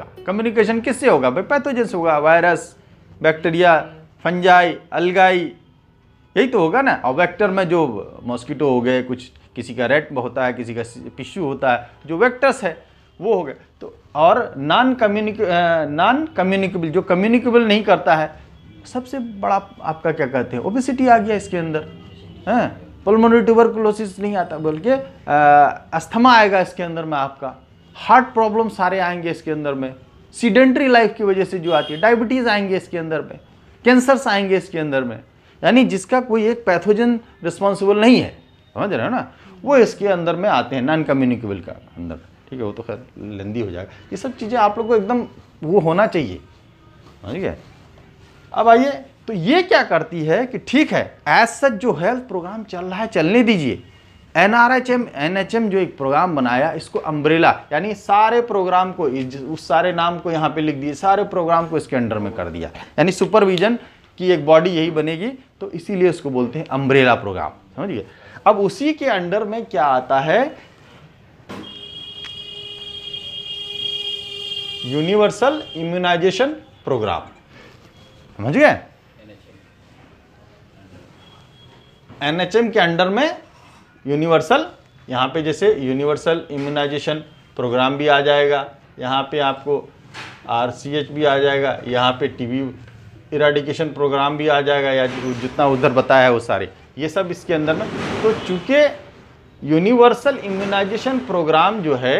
का कम्युनिकेशन किससे होगा भाई पैथोजन से होगा वायरस बैक्टीरिया फंजाई अलगाई यही तो होगा ना और वेक्टर में जो मॉस्किटो हो गए कुछ किसी का रेट होता है किसी का पिशू होता है जो वेक्टर्स है वो हो गए तो और नॉन कम्युनिक नॉन कम्युनिकेबल जो कम्युनिकेबल नहीं करता है सबसे बड़ा आपका क्या कहते हैं ओबिसिटी आ गया इसके अंदर हैं हाँ? पल्मोनरी नहीं आता बोल के अस्थमा आएगा इसके अंदर में आपका हार्ट प्रॉब्लम सारे आएंगे इसके अंदर में सीडेंट्री लाइफ की वजह से जो आती है डायबिटीज़ आएंगे इसके अंदर में कैंसर्स आएंगे इसके अंदर में यानी जिसका कोई एक पैथोजन रिस्पॉन्सिबल नहीं है समझ रहे हो ना वो इसके अंदर में आते हैं नॉन कम्युनिकेबल का अंदर ठीक है वो तो खैर लेंदी हो जाएगा ये सब चीज़ें आप लोग को एकदम वो होना चाहिए ठीक है अब आइए तो ये क्या करती है कि ठीक है एज सच जो हेल्थ प्रोग्राम चल रहा है चलने दीजिए N R H M N H M जो एक प्रोग्राम बनाया इसको अम्ब्रेला यानी सारे प्रोग्राम को उस सारे नाम को यहाँ पे लिख दिए सारे प्रोग्राम को इसके अंडर में कर दिया यानी सुपरविजन की एक बॉडी यही बनेगी तो इसीलिए उसको बोलते हैं अम्ब्रेला प्रोग्राम समझिए अब उसी के अंडर में क्या आता है यूनिवर्सल इम्यूनाइजेशन प्रोग्राम समझ गए एनएचएम के अंडर में यूनिवर्सल यहाँ पे जैसे यूनिवर्सल इम्यूनाइजेशन प्रोग्राम भी आ जाएगा यहाँ पे आपको आर भी आ जाएगा यहाँ पे टीबी इराडिकेशन प्रोग्राम भी आ जाएगा या जितना उधर बताया है वो सारे ये सब इसके अंदर में तो चूँकि यूनिवर्सल इम्यूनाइजेशन प्रोग्राम जो है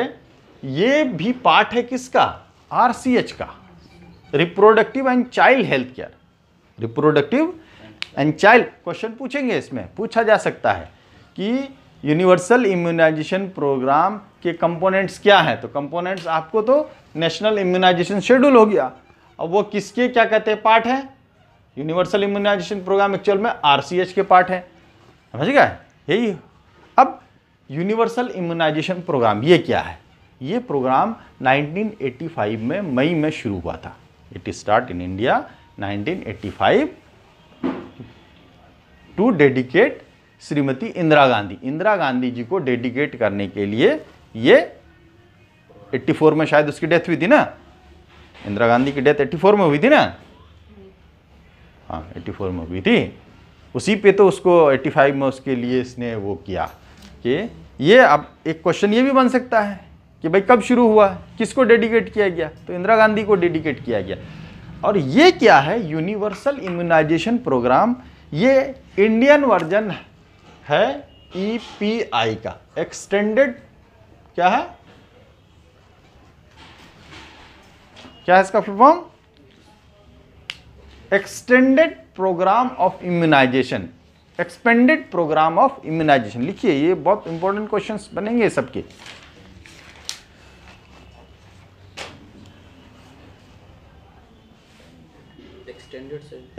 ये भी पार्ट है किसका आर का reproductive and child health care reproductive and child question पूछेंगे इसमें पूछा जा सकता है कि यूनिवर्सल इम्यूनाइजेशन प्रोग्राम के कंपोनेंट्स क्या हैं तो कंपोनेंट्स आपको तो नेशनल इम्यूनाइजेशन शेड्यूल हो गया अब वो किसके क्या कहते हैं पार्ट है यूनिवर्सल इम्यूनाइजेशन प्रोग्राम एक्चुअल में आर के पार्ट है समझ गए यही अब यूनिवर्सल इम्यूनाइजेशन प्रोग्राम ये क्या है ये प्रोग्राम 1985 में मई में शुरू हुआ था it start in India 1985 to dedicate Shrimati Indira Gandhi Indira Gandhi ji को डेडिकेट करने के लिए ये 84 में शायद उसकी डेथ हुई थी ना इंदिरा गांधी की डेथ 84 में हुई थी ना हाँ 84 में हुई थी उसी पे तो उसको 85 में उसके लिए इसने वो किया कि ये अब एक क्वेश्चन ये भी बन सकता है कि भाई कब शुरू हुआ किसको डेडिकेट किया गया तो इंदिरा गांधी को डेडिकेट किया गया और ये क्या है यूनिवर्सल इम्यूनाइजेशन प्रोग्राम ये इंडियन वर्जन है ई पी आई का एक्सटेंडेड क्या है क्या है इसका form extended programme of immunization expanded programme of immunization लिखिए ये बहुत इंपॉर्टेंट क्वेश्चंस बनेंगे सबके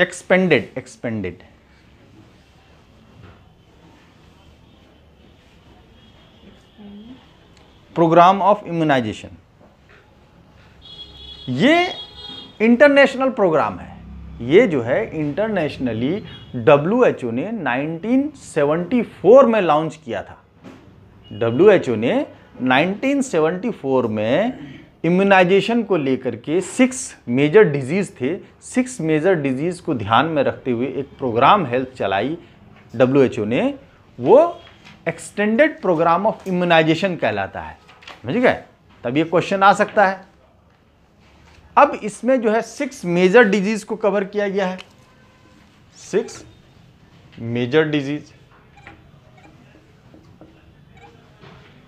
expanded expanded programme of immunization ये इंटरनेशनल प्रोग्राम है ये जो है इंटरनेशनली डब्ल्यू ने 1974 में लॉन्च किया था डब्ल्यू ने 1974 में इम्यूनाइजेशन को लेकर के सिक्स मेजर डिजीज़ थे सिक्स मेजर डिजीज़ को ध्यान में रखते हुए एक प्रोग्राम हेल्थ चलाई डब्ल्यू ने वो एक्सटेंडेड प्रोग्राम ऑफ इम्यूनाइजेशन कहलाता है समझ गए तब ये क्वेश्चन आ सकता है अब इसमें जो है सिक्स मेजर डिजीज को कवर किया गया है सिक्स मेजर डिजीज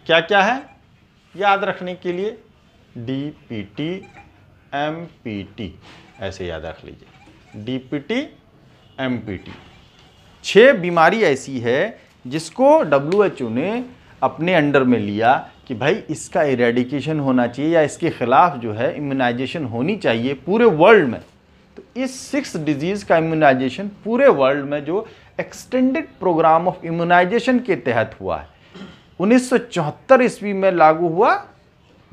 क्या क्या है याद रखने के लिए D P T M P T ऐसे याद रख लीजिए D P T M P T छह बीमारी ऐसी है जिसको डब्ल्यू एच ओ ने अपने अंडर में लिया कि भाई इसका इरेडिकेशन होना चाहिए या इसके ख़िलाफ़ जो है इम्यूनाइजेशन होनी चाहिए पूरे वर्ल्ड में तो इस सिक्स डिजीज़ का इम्यूनाइजेशन पूरे वर्ल्ड में जो एक्सटेंडेड प्रोग्राम ऑफ इम्यूनाइजेशन के तहत हुआ है उन्नीस ईस्वी में लागू हुआ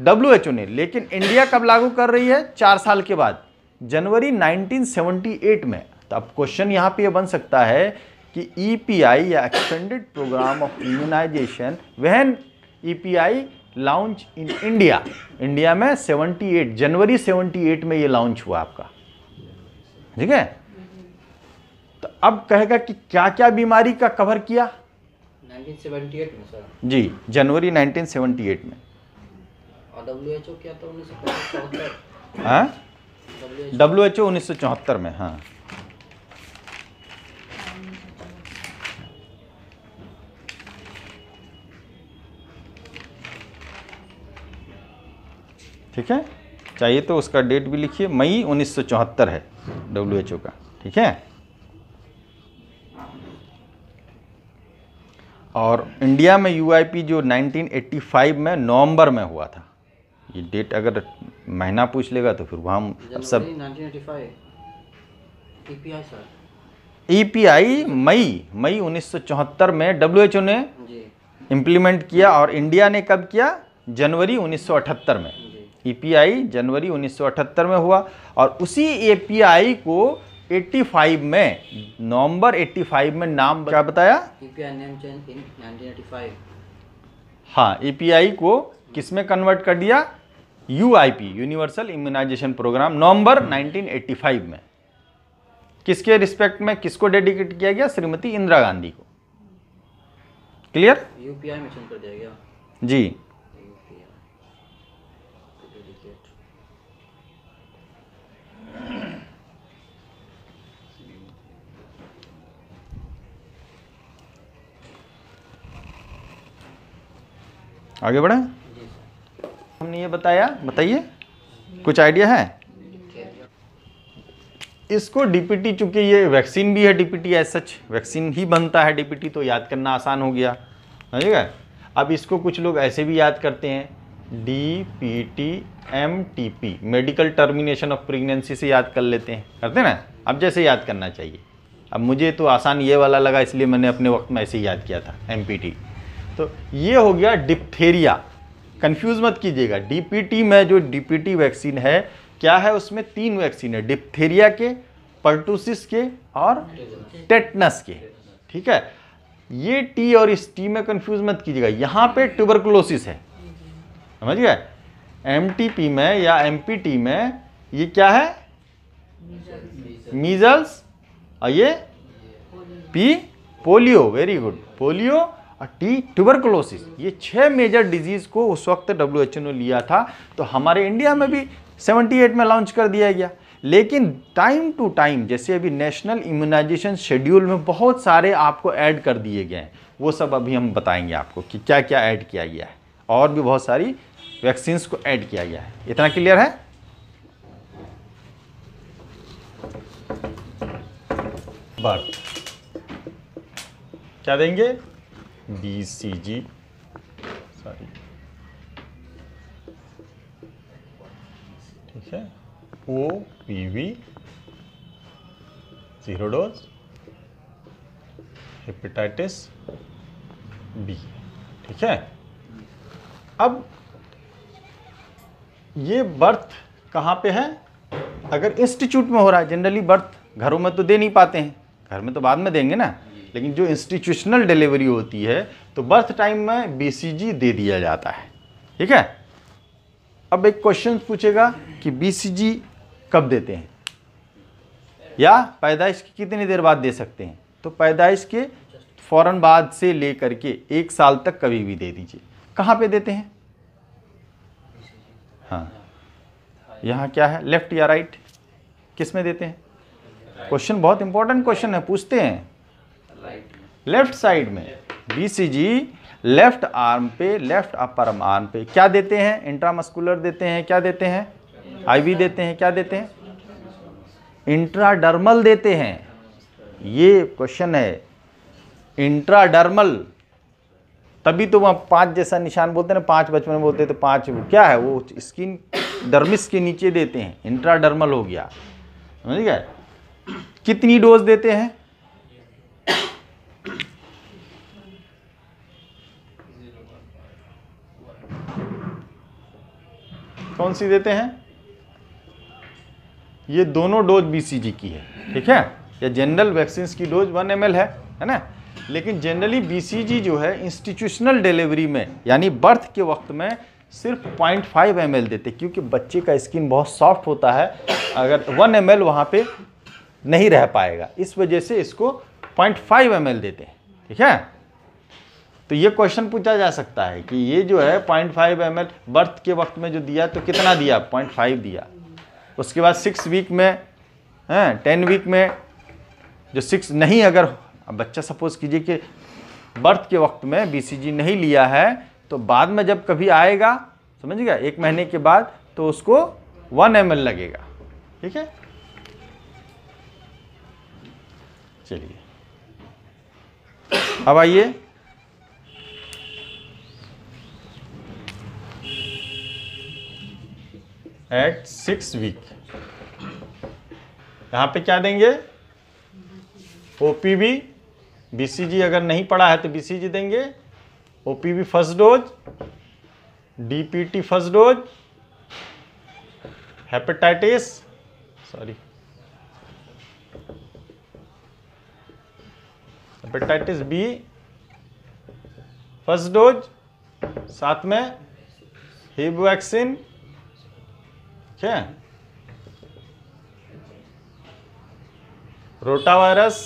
डब्ल्यू ने लेकिन इंडिया कब लागू कर रही है चार साल के बाद जनवरी 1978 में तो अब क्वेश्चन यहाँ पे यह बन सकता है कि EPI या एक्सटेंडेड प्रोग्राम ऑफ इम्यूनाइजेशन वहन EPI launch in India India में 78 जनवरी 78 में ये लॉन्च हुआ आपका ठीक है तो अब कहेगा कि क्या क्या बीमारी का कवर किया 1978 में सर जी जनवरी 1978 में डब्ल्यू क्या था उन्नीस सौ डब्ल्यू एच ओ उन्नीस में हाँ ठीक है चाहिए तो उसका डेट भी लिखिए मई 1974 है डब्ल्यू का ठीक है और इंडिया में यूआईपी जो 1985 में नवंबर में हुआ था ये डेट अगर महीना पूछ लेगा तो फिर वहाँ सब ईपीआई e e मई मई 1974 में डब्ल्यूएचओ ने इम्प्लीमेंट किया और इंडिया ने कब किया जनवरी 1978 में ईपीआई e जनवरी 1978 में हुआ और उसी एपीआई को 85 में नवंबर 85 में नाम क्या बताया ईपीआई नेम चेंज इन हाँ ईपीआई e को किस में कन्वर्ट कर दिया यूआईपी यूनिवर्सल इम्यूनाइजेशन प्रोग्राम नवंबर 1985 में किसके रिस्पेक्ट में किसको डेडिकेट किया गया श्रीमती इंदिरा गांधी को क्लियर यूपीआई में चेंज कर दिया गया जी आगे बढ़ें हमने ये बताया बताइए कुछ आइडिया है इसको डीपीटी चूंकि ये वैक्सीन भी है डीपीटी एज सच वैक्सीन ही बनता है डीपीटी तो याद करना आसान हो गया समझेगा अब इसको कुछ लोग ऐसे भी याद करते हैं D P T M T P medical termination of pregnancy से याद कर लेते हैं करते ना अब जैसे याद करना चाहिए अब मुझे तो आसान ये वाला लगा इसलिए मैंने अपने वक्त में ऐसे ही याद किया था एम पी टी तो ये हो गया डिप्थेरिया कंफ्यूज मत कीजिएगा डीपीटी में जो डीपीटी वैक्सीन है क्या है उसमें तीन वैक्सीन है डिप्थेरिया के पर्टूसिस के और टेटनस के ठीक है ये टी और इस टी में कंफ्यूज मत कीजिएगा यहाँ पे ट्यूबरकुलोसिस है समझ गए एम में या एम में ये क्या है मीजल्स और ये P polio very good polio और टी ट्यूबरकुलोसिस ये छह मेजर डिजीज़ को उस वक्त डब्ल्यू ने लिया था तो हमारे इंडिया में भी 78 में लॉन्च कर दिया गया लेकिन टाइम टू टाइम जैसे अभी नेशनल इम्यूनाइजेशन शेड्यूल में बहुत सारे आपको ऐड कर दिए गए हैं वो सब अभी हम बताएंगे आपको कि क्या क्या ऐड किया गया है और भी बहुत सारी वैक्सीन्स को ऐड किया गया है इतना क्लियर है बर्थ क्या देंगे बी सी जी सॉरी ठीक है O P V zero dose hepatitis B ठीक है अब ये बर्थ कहाँ पे है अगर इंस्टीट्यूट में हो रहा है जनरली बर्थ घरों में तो दे नहीं पाते हैं घर में तो बाद में देंगे ना लेकिन जो इंस्टीट्यूशनल डिलीवरी होती है तो बर्थ टाइम में बीसीजी दे दिया जाता है ठीक है अब एक क्वेश्चन पूछेगा कि बीसीजी कब देते हैं या पैदाइश की कितनी देर बाद दे सकते हैं तो पैदाइश के फौरन बाद से लेकर के एक साल तक कभी भी दे दीजिए कहाँ पे देते हैं हाँ यहाँ क्या है लेफ़्ट या राइट किस में देते हैं क्वेश्चन बहुत इंपॉर्टेंट क्वेश्चन है पूछते हैं लेफ्ट साइड में बीसीजी लेफ्ट आर्म पे लेफ्ट अपर आर्म पे क्या देते हैं इंट्रामस्कुलर देते हैं क्या देते हैं आईवी देते हैं क्या देते हैं इंट्राडर्मल देते हैं ये क्वेश्चन है इंट्राडर्मल तभी तो वहाँ पांच जैसा निशान बोलते हैं ना पांच बचपन में बोलते तो पांच वो क्या है वो स्किन डर्मिस के नीचे देते हैं इंट्राडर्मल हो गया समझ गए कितनी डोज देते हैं कौन सी देते हैं ये दोनों डोज बीसीजी की है ठीक है या जनरल वैक्सीन की डोज वन एम है है ना लेकिन जनरली बीसीजी जो है इंस्टीट्यूशनल डिलीवरी में यानी बर्थ के वक्त में सिर्फ 0.5 फाइव एम देते क्योंकि बच्चे का स्किन बहुत सॉफ्ट होता है अगर 1 एम एल वहाँ पर नहीं रह पाएगा इस वजह से इसको 0.5 फाइव एम देते हैं ठीक है तो ये क्वेश्चन पूछा जा सकता है कि ये जो है पॉइंट फाइव एम बर्थ के वक्त में जो दिया तो कितना दिया पॉइंट फाइव दिया उसके बाद सिक्स वीक में हैं टेन वीक में जो सिक्स नहीं अगर बच्चा सपोज कीजिए कि बर्थ के वक्त में बीसीजी नहीं लिया है तो बाद में जब कभी आएगा समझ गया एक महीने के बाद तो उसको वन एम लगेगा ठीक है चलिए अब आइए एट सिक्स वीक यहाँ पे क्या देंगे ओ पी बी सी जी अगर नहीं पड़ा है तो बी सी जी देंगे O P V first dose D P T first dose hepatitis sorry hepatitis B first dose साथ में हिब वैक्सीन है रोटावायरस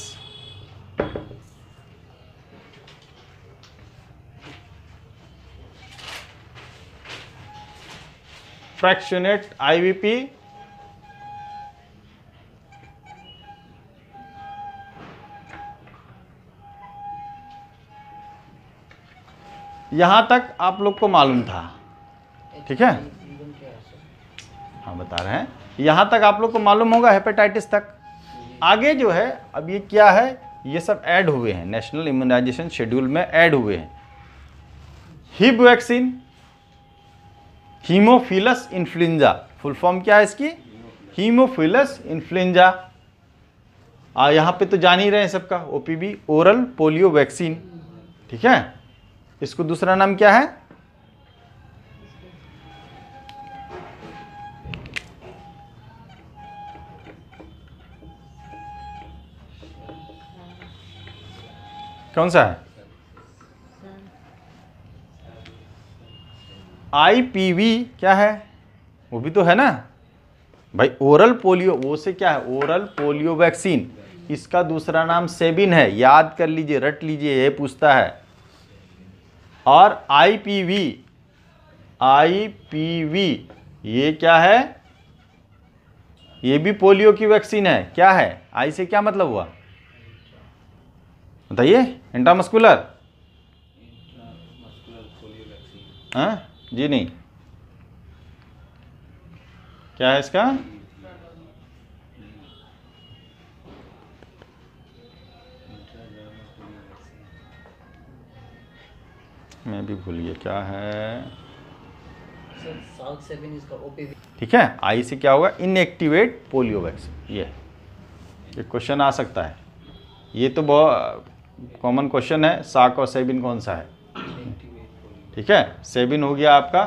फ्रैक्शनेट आईवीपी यहां तक आप लोग को मालूम था ठीक है हाँ बता रहे हैं यहाँ तक आप लोग को मालूम होगा हेपेटाइटिस तक आगे जो है अब ये क्या है ये सब ऐड हुए हैं नेशनल इम्यूनाइजेशन शेड्यूल में ऐड हुए हैं Hib vaccine haemophilus influenza full form क्या है इसकी हीमोफिलस इन्फ्लुंजा आ यहाँ पे तो जान ही रहे हैं सबका ओपीबी ओरल पोलियो वैक्सीन ठीक है इसको दूसरा नाम क्या है कौन सा है आईपीवी क्या है वो भी तो है ना भाई ओरल पोलियो वो से क्या है ओरल पोलियो वैक्सीन इसका दूसरा नाम सेबिन है याद कर लीजिए रट लीजिए ये पूछता है और आईपीवी आईपीवी ये क्या है ये भी पोलियो की वैक्सीन है क्या है आई से क्या मतलब हुआ बताइए इंट्रामस्कुलर हाँ? मस्कुलर जी नहीं क्या है इसका मैं भी भूल गया क्या है ठीक है आई से क्या होगा इनएक्टिवेट पोलियो वैक्सीन ये एक क्वेश्चन आ सकता है ये तो बहुत कॉमन क्वेश्चन है साक और सेबिन कौन सा है ठीक है सेबिन हो गया आपका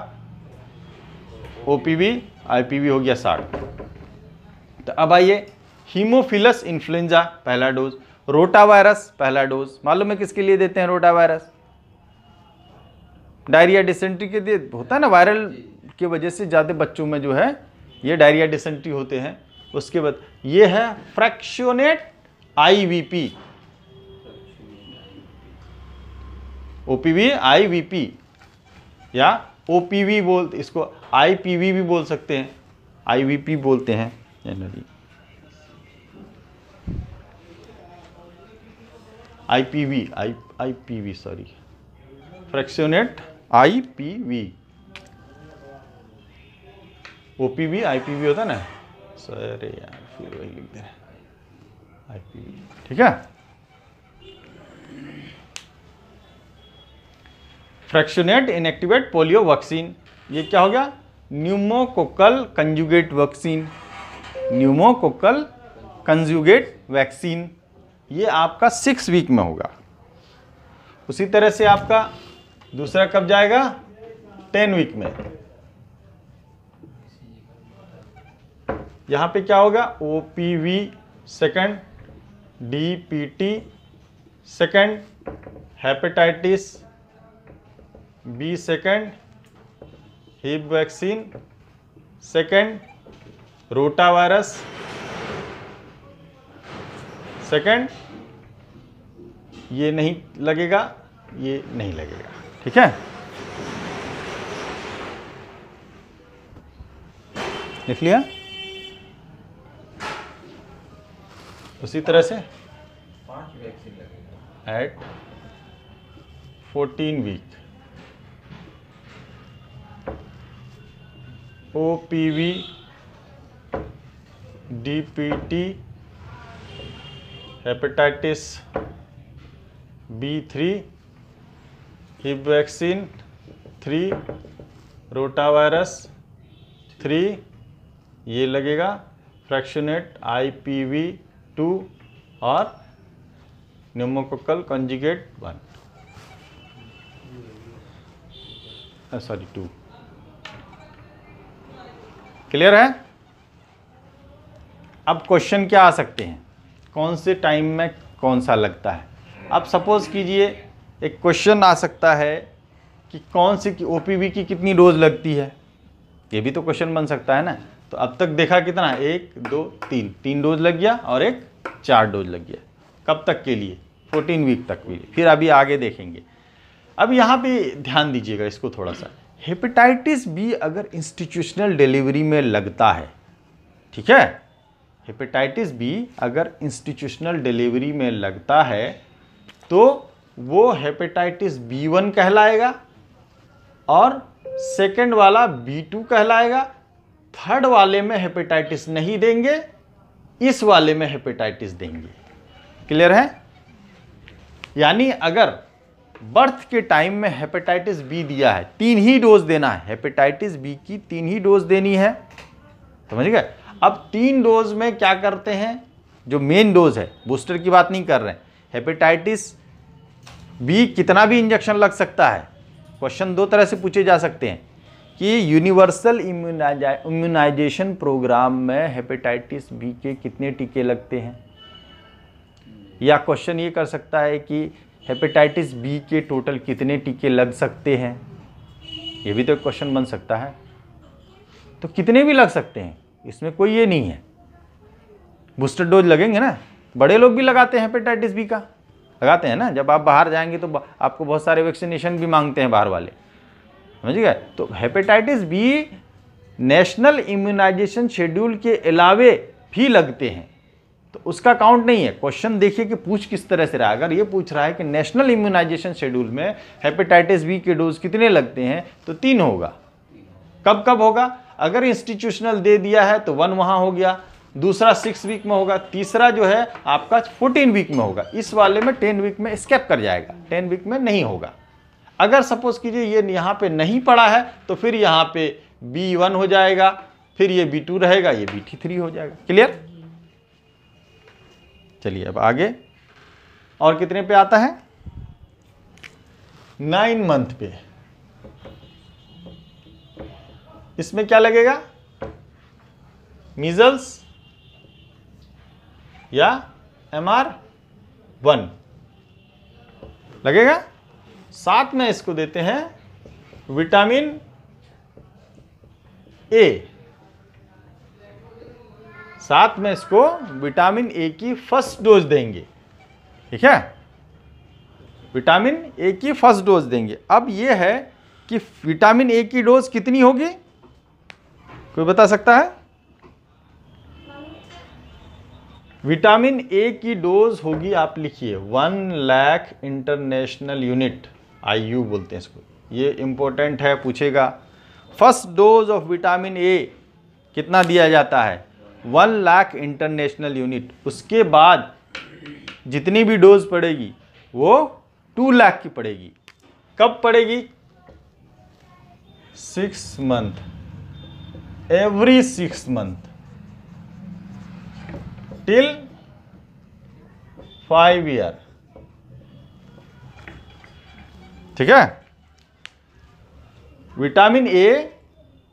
O P V I P V हो गया साक तो अब आइए हीमोफिलस इन्फ्लुएंजा पहला डोज रोटा वायरस पहला डोज मालूम है किसके लिए देते हैं रोटा वायरस डायरिया डिसेंट्री के लिए होता है ना वायरल की वजह से ज़्यादा बच्चों में जो है ये डायरिया डिसेंट्री होते हैं उसके बाद ये है fractionate IVP O P V I V P या ओ पी वी बोल इसको आई पी वी भी बोल सकते हैं आई वी पी बोलते हैं generally I P V I I P V sorry fractionate I P V O P V I P V होता है ना सर यार फिर वही लिख दे आई पी वी ठीक है फ्रैक्शनेट इनएक्टिवेट पोलियो वैक्सीन ये क्या हो गया pneumococcal conjugate vaccine pneumococcal conjugate vaccine ये आपका सिक्स वीक में होगा उसी तरह से आपका दूसरा कब जाएगा टेन वीक में यहाँ पे क्या होगा O P V second D P T second hepatitis B second Hib vaccine second rota virus second ये नहीं लगेगा ये नहीं लगेगा ठीक है लिख लिया उसी तरह से vaccine at fourteen week O P V D P T hepatitis B three Hib vaccine three rota virus three ये लगेगा fractionate I P V two और pneumococcal conjugate one sorry two clear है अब क्वेश्चन क्या आ सकते हैं कौन से टाइम में कौन सा लगता है अब सपोज़ कीजिए एक क्वेश्चन आ सकता है कि कौन सी ओ की कितनी डोज लगती है ये भी तो क्वेश्चन बन सकता है ना तो अब तक देखा कितना एक दो तीन तीन डोज लग गया और एक चार डोज लग गया कब तक के लिए फोर्टीन वीक तक के लिए फिर अभी आगे देखेंगे अब यहाँ पे ध्यान दीजिएगा इसको थोड़ा सा हेपेटाइटिस बी अगर इंस्टीट्यूशनल डिलीवरी में लगता है ठीक है हेपेटाइटिस बी अगर इंस्टीट्यूशनल डिलीवरी में लगता है तो वो हेपेटाइटिस बी वन कहलाएगा और सेकेंड वाला बी टू कहलाएगा थर्ड वाले में हेपेटाइटिस नहीं देंगे इस वाले में हेपेटाइटिस देंगे क्लियर है यानी अगर बर्थ के टाइम में हेपेटाइटिस बी दिया है तीन ही डोज देना है हेपेटाइटिस बी की तीन ही डोज देनी है समझ गए अब तीन डोज में क्या करते हैं जो मेन डोज है बूस्टर की बात नहीं कर रहे हेपेटाइटिस बी कितना भी इंजेक्शन लग सकता है क्वेश्चन दो तरह से पूछे जा सकते हैं कि यूनिवर्सल इम्यूनाइजेशन प्रोग्राम में हेपेटाइटिस बी के कितने टीके लगते हैं या क्वेश्चन ये कर सकता है कि हेपेटाइटिस बी के टोटल कितने टीके लग सकते हैं ये भी तो क्वेश्चन बन सकता है तो कितने भी लग सकते हैं इसमें कोई ये नहीं है बूस्टर डोज लगेंगे ना बड़े लोग भी लगाते हैं हेपेटाइटिस बी का लगाते हैं ना जब आप बाहर जाएंगे तो आपको बहुत सारे वैक्सीनेशन भी मांगते हैं बाहर वाले समझ गए तो hepatitis B national immunisation schedule के अलावे भी लगते हैं तो उसका काउंट नहीं है क्वेश्चन देखिए कि पूछ किस तरह से रहा है अगर ये पूछ रहा है कि नेशनल इम्यूनाइजेशन शेड्यूल में हेपेटाइटिस बी के डोज कितने लगते हैं तो तीन होगा कब कब होगा अगर इंस्टीट्यूशनल दे दिया है तो वन वहाँ हो गया दूसरा सिक्स वीक में होगा तीसरा जो है आपका फोर्टीन वीक में होगा इस वाले में टेन वीक में स्केप कर जाएगा टेन वीक में नहीं होगा अगर सपोज कीजिए ये यहाँ पे नहीं पड़ा है तो फिर यहाँ पे बी वन हो जाएगा फिर ये बी टू रहेगा ये बी थ्री हो जाएगा क्लियर चलिए अब आगे और कितने पे आता है नाइन मंथ पे इसमें क्या लगेगा मीजल्स या एम आर वन लगेगा साथ में इसको देते हैं विटामिन ए साथ में इसको विटामिन ए की फर्स्ट डोज देंगे ठीक है विटामिन ए की फर्स्ट डोज देंगे अब ये है कि विटामिन ए की डोज कितनी होगी कोई बता सकता है विटामिन ए की डोज होगी आप लिखिए one lakh international unit IU बोलते हैं इसको ये इंपॉर्टेंट है पूछेगा first dose of vitamin A कितना दिया जाता है वन लाख इंटरनेशनल यूनिट उसके बाद जितनी भी डोज पड़ेगी वो टू लाख की पड़ेगी कब पड़ेगी six month every six month till five year ठीक है विटामिन ए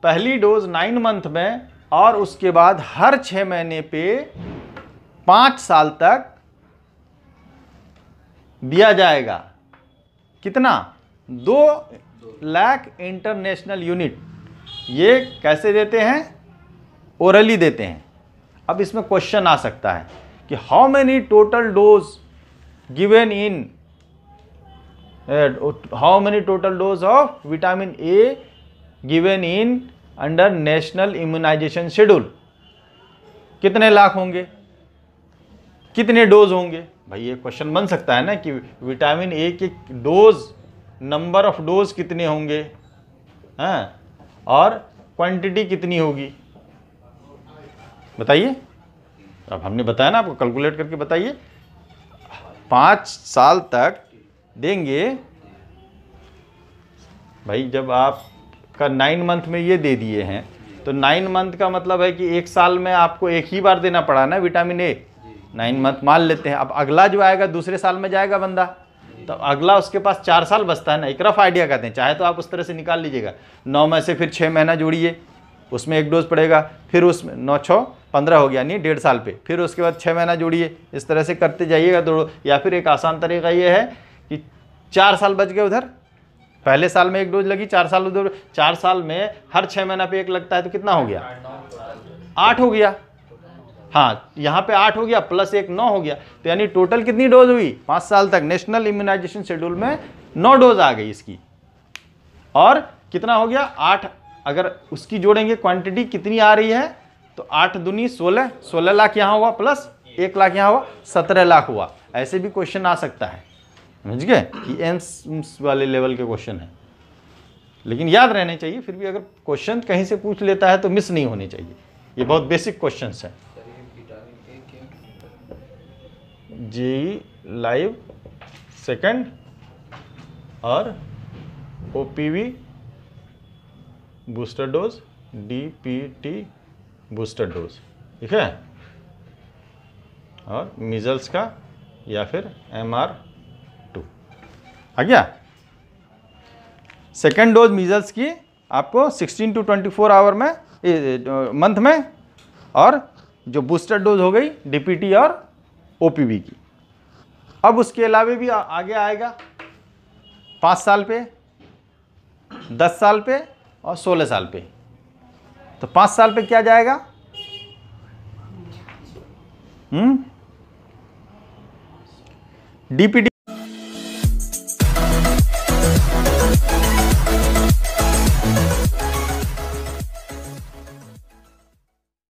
पहली डोज नाइन मंथ में और उसके बाद हर छः महीने पे पाँच साल तक दिया जाएगा कितना दो लाख इंटरनेशनल यूनिट ये कैसे देते हैं ओरली देते हैं अब इसमें क्वेश्चन आ सकता है कि how many total dose given in how many total dose of vitamin A given in under national immunisation schedule कितने लाख होंगे कितने डोज होंगे भाई ये क्वेश्चन बन सकता है ना कि विटामिन ए के डोज नंबर ऑफ डोज कितने होंगे हैं हाँ? और क्वांटिटी कितनी होगी बताइए अब हमने बताया ना आपको कैलकुलेट करके बताइए पाँच साल तक देंगे भाई जब आप का नाइन मंथ में ये दे दिए हैं तो नाइन मंथ का मतलब है कि एक साल में आपको एक ही बार देना पड़ा ना विटामिन ए नाइन मंथ मान लेते हैं अब अगला जो आएगा दूसरे साल में जाएगा बंदा तो अगला उसके पास चार साल बचता है ना एक रफ आइडिया कहते हैं चाहे तो आप उस तरह से निकाल लीजिएगा नौ में से फिर छः महीना जोड़िए उसमें एक डोज पड़ेगा फिर उसमें नौ छः पंद्रह हो गया यानी डेढ़ साल पे फिर उसके बाद छः महीना जोड़िए इस तरह से करते जाइएगा तो या फिर एक आसान तरीका ये है कि चार साल बच गए उधर पहले साल में एक डोज लगी चार साल उधर चार साल में हर छः महीना पे एक लगता है तो कितना हो गया आठ हो गया हाँ यहाँ पे आठ हो गया प्लस एक नौ हो गया तो यानी टोटल कितनी डोज हुई पाँच साल तक नेशनल इम्यूनाइजेशन शेड्यूल में नौ डोज आ गई इसकी और कितना हो गया आठ अगर उसकी जोड़ेंगे क्वांटिटी कितनी आ रही है तो आठ दुनी सोलह सोलह लाख यहाँ हुआ प्लस एक लाख यहाँ हुआ सत्रह लाख हुआ ऐसे भी क्वेश्चन आ सकता है समझ गए कि एम्स वाले लेवल के क्वेश्चन हैं लेकिन याद रहने चाहिए फिर भी अगर क्वेश्चन कहीं से पूछ लेता है तो मिस नहीं होने चाहिए ये बहुत बेसिक क्वेश्चन है जी लाइव सेकंड और OPV booster dose DPT booster dose ठीक है और मिजल्स का या फिर एमआर आ गया सेकेंड डोज मीजल्स की आपको 16 टू 24 आवर में मंथ में और जो बूस्टर डोज हो गई डीपीटी और ओपीवी की अब उसके अलावा भी आ, आगे आएगा पाँच साल पे दस साल पे और सोलह साल पे तो पाँच साल पे क्या जाएगा डीपीटी हम्म?